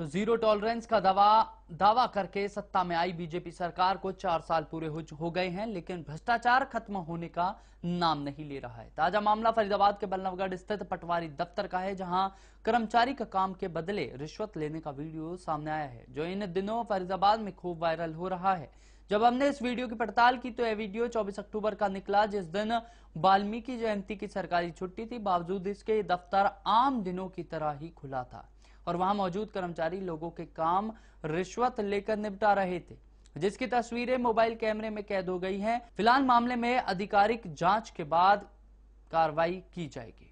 तो zero tolerance का दावा दावा करके सत्ता में आई बीजेपी सरकार को चार साल पूरे हो गए हैं लेकिन भ्रष्टाचार खत्म होने का नाम नहीं ले रहा है ताजा मामला फरीदाबाद के बल्लभगढ़ स्थित पटवारी दफ्तर का है जहां कर्मचारी का काम के बदले रिश्वत लेने का वीडियो सामने आया है जो इन दिनों फरीदाबाद में खूब वायरल हो रहा है जब हमने इस वीडियो की पड़ताल की तो यह वीडियो 24 अक्टूबर का निकला जिस दिन वाल्मीकि जयंती की सरकारी छुट्टी थी बावजूद इसके दफ्तर आम दिनों की तरह ही खुला था और वहां मौजूद कर्मचारी लोगों के काम रिश्वत लेकर निपटा रहे थे जिसकी तस्वीरें मोबाइल कैमरे में कैद हो गई हैं। फिलहाल मामले में आधिकारिक जांच के बाद कार्रवाई की जाएगी